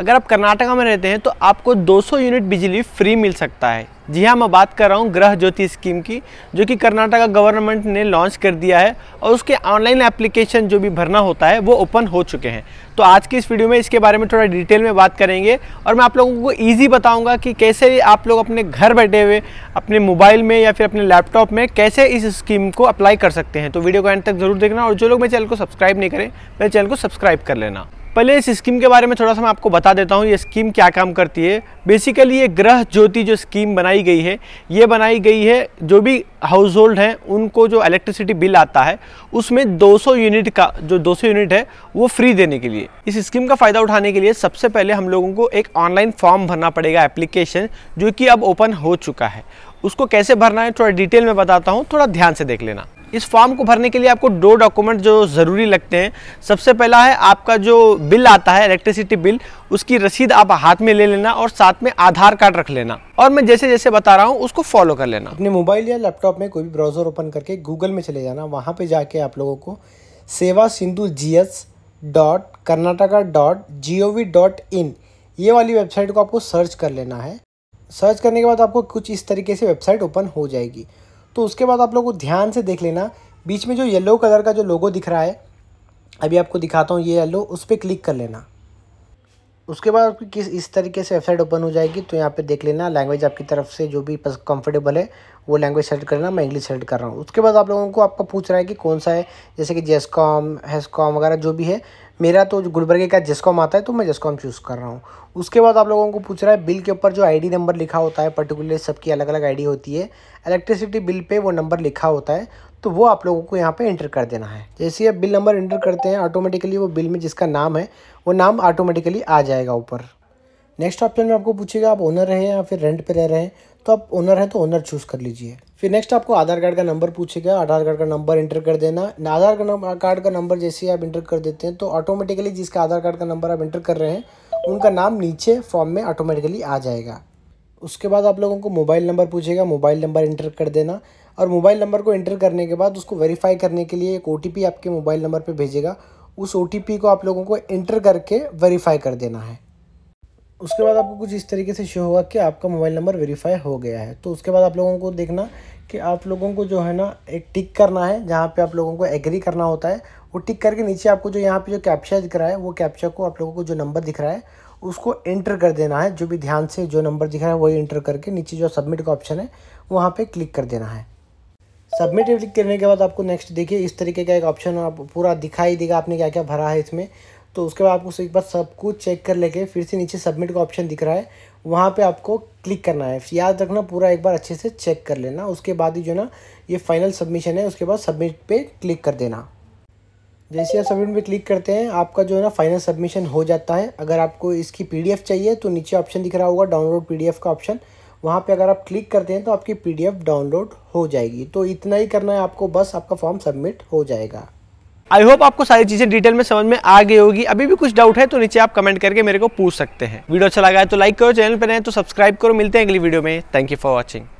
अगर आप कर्नाटका में रहते हैं तो आपको 200 यूनिट बिजली फ्री मिल सकता है जी हाँ मैं बात कर रहा हूँ ग्रह ज्योति स्कीम की जो कि कर्नाटका गवर्नमेंट ने लॉन्च कर दिया है और उसके ऑनलाइन एप्लीकेशन जो भी भरना होता है वो ओपन हो चुके हैं तो आज की इस वीडियो में इसके बारे में थोड़ा डिटेल में बात करेंगे और मैं आप लोगों को ईजी बताऊँगा कि कैसे आप लोग अपने घर बैठे हुए अपने मोबाइल में या फिर अपने लैपटॉप में कैसे इस स्कीम को अप्लाई कर सकते हैं तो वीडियो को एंड तक जरूर देखना और जो लोग मेरे चैनल को सब्सक्राइब नहीं करें मेरे चैनल को सब्सक्राइब कर लेना पहले इस स्कीम के बारे में थोड़ा सा मैं आपको बता देता हूँ ये स्कीम क्या काम करती है बेसिकली ये ग्रह ज्योति जो स्कीम बनाई गई है ये बनाई गई है जो भी हाउस होल्ड हैं उनको जो इलेक्ट्रिसिटी बिल आता है उसमें 200 यूनिट का जो 200 यूनिट है वो फ्री देने के लिए इस स्कीम का फ़ायदा उठाने के लिए सबसे पहले हम लोगों को एक ऑनलाइन फॉर्म भरना पड़ेगा एप्लीकेशन जो कि अब ओपन हो चुका है उसको कैसे भरना है थोड़ा डिटेल में बताता हूँ थोड़ा ध्यान से देख लेना इस फॉर्म को भरने के लिए आपको दो डॉक्यूमेंट जो ज़रूरी लगते हैं सबसे पहला है आपका जो बिल आता है इलेक्ट्रिसिटी बिल उसकी रसीद आप हाथ में ले लेना और साथ में आधार कार्ड रख लेना और मैं जैसे जैसे बता रहा हूँ उसको फॉलो कर लेना अपने मोबाइल या लैपटॉप में कोई भी ब्राउज़र ओपन करके गूगल में चले जाना वहाँ पर जाके आप लोगों को Seva Sindhu G S dot Karnataka dot G O V dot in ये वाली वेबसाइट को आपको सर्च कर लेना है सर्च करने के बाद आपको कुछ इस तरीके से वेबसाइट ओपन हो जाएगी तो उसके बाद आप लोग को ध्यान से देख लेना बीच में जो येलो कलर का जो लोगो दिख रहा है अभी आपको दिखाता हूँ ये येलो उस पर क्लिक कर लेना उसके बाद आपकी किस इस तरीके से वेबसाइट ओपन हो जाएगी तो यहाँ पे देख लेना लैंग्वेज आपकी तरफ से जो भी कंफर्टेबल है वो लैंग्वेज सेलेक्ट करना मैं इंग्लिश सेलेक्ट कर रहा हूँ उसके बाद आप लोगों को आपका पूछ रहा है कि कौन सा है जैसे कि जेसकॉम हैसकॉम वगैरह जो भी है मेरा तो गुलबर्गे का जेसकॉम आता है तो मैं जेसकॉम चूज़ कर रहा हूँ उसके बाद आप लोगों को पूछ रहा है बिल के ऊपर जो आईडी नंबर लिखा होता है पर्टिकुलर सबकी अलग अलग आईडी होती है इलेक्ट्रिसिटी बिल पे वो नंबर लिखा होता है तो वो आप लोगों को यहाँ पे एंटर कर देना है जैसे ही आप बिल नंबर एंटर करते हैं ऑटोमेटिकली वो बिल में जिसका नाम है वो नाम ऑटोमेटिकली आ जाएगा ऊपर नेक्स्ट ऑप्शन में आपको पूछेगा आप ओनर रहे या फिर रेंट पे रह रहे हैं तो आप ओनर हैं तो ओनर चूज़ कर लीजिए फिर नेक्स्ट आपको आधार कार्ड का नंबर पूछेगा आधार कार्ड का नंबर इंटर कर देना आधार कार्ड का नंबर जैसे ही आप इंटर कर देते हैं तो ऑटोमेटिकली जिसका आधार कार्ड का नंबर आप इंटर कर रहे हैं उनका नाम नीचे फॉर्म में ऑटोमेटिकली आ जाएगा उसके बाद आप लोगों को मोबाइल नंबर पूछेगा मोबाइल नंबर इंटर कर देना और मोबाइल नंबर को इंटर करने के बाद उसको वेरीफाई करने के लिए एक ओ आपके मोबाइल नंबर पर भेजेगा उस ओ को आप लोगों को इंटर करके वेरीफाई कर देना है उसके बाद आपको कुछ इस तरीके से शो होगा कि आपका मोबाइल नंबर वेरीफाई हो गया है तो उसके बाद आप लोगों को देखना कि आप लोगों को जो है ना एक टिक करना है जहाँ पे आप लोगों को एग्री करना होता है वो टिक करके नीचे आपको जो यहाँ पे जो कैप्चा दिख रहा है वो कैप्चा को आप लोगों को जो नंबर दिख रहा है उसको एंटर कर देना है जो भी ध्यान से जो नंबर दिख रहा है वही एंटर करके नीचे जो सबमिट का ऑप्शन है वहाँ पर क्लिक कर देना है सबमिट क्लिक करने के बाद आपको नेक्स्ट देखिए इस तरीके का एक ऑप्शन आप पूरा दिखाई देगा आपने क्या क्या भरा है इसमें तो उसके बाद आपको एक बार सब कुछ चेक कर लेके फिर से नीचे सबमिट का ऑप्शन दिख रहा है वहाँ पे आपको क्लिक करना है याद रखना पूरा एक बार अच्छे से चेक कर लेना उसके बाद ही जो ना ये फाइनल सबमिशन है उसके बाद सबमिट पे क्लिक कर देना जैसे आप सबमिट पे क्लिक करते हैं आपका जो है ना फाइनल सबमिशन हो जाता है अगर आपको इसकी पी चाहिए तो नीचे ऑप्शन दिख रहा होगा डाउनलोड पी का ऑप्शन वहाँ पे अगर आप क्लिक करते हैं तो आपकी पीडीएफ डाउनलोड हो जाएगी तो इतना ही करना है आपको बस आपका फॉर्म सबमिट हो जाएगा आई होप आपको सारी चीजें डिटेल में समझ में आ गई होगी अभी भी कुछ डाउट है तो नीचे आप कमेंट करके मेरे को पूछ सकते हैं वीडियो अच्छा लगा है तो लाइक करो चैनल पर नए तो सब्सक्राइब करो मिलते हैं अगली वीडियो में थैंक यू फॉर वॉचिंग